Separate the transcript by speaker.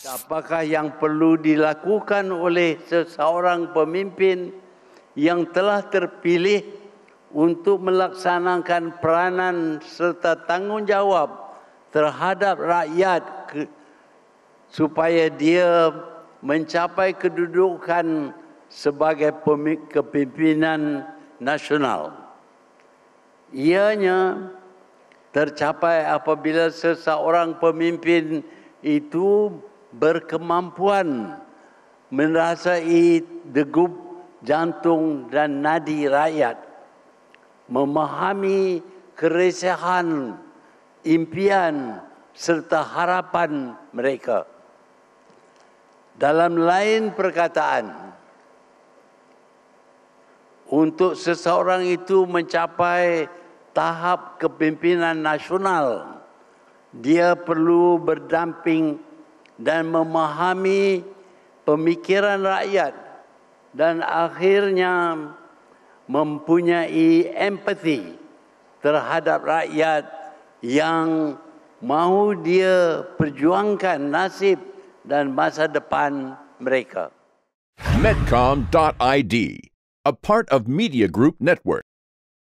Speaker 1: Apakah yang perlu dilakukan oleh seseorang pemimpin yang telah terpilih untuk melaksanakan peranan serta tanggungjawab terhadap rakyat supaya dia mencapai kedudukan sebagai kepimpinan nasional. Ianya tercapai apabila seseorang pemimpin itu berkemampuan merasai degup jantung dan nadi rakyat memahami keresahan impian serta harapan mereka dalam lain perkataan untuk seseorang itu mencapai tahap kepimpinan nasional dia perlu berdamping dan memahami pemikiran rakyat dan akhirnya mempunyai empati terhadap rakyat yang mahu dia perjuangkan nasib dan masa depan mereka. Medcom.id, a part of Media Group Network.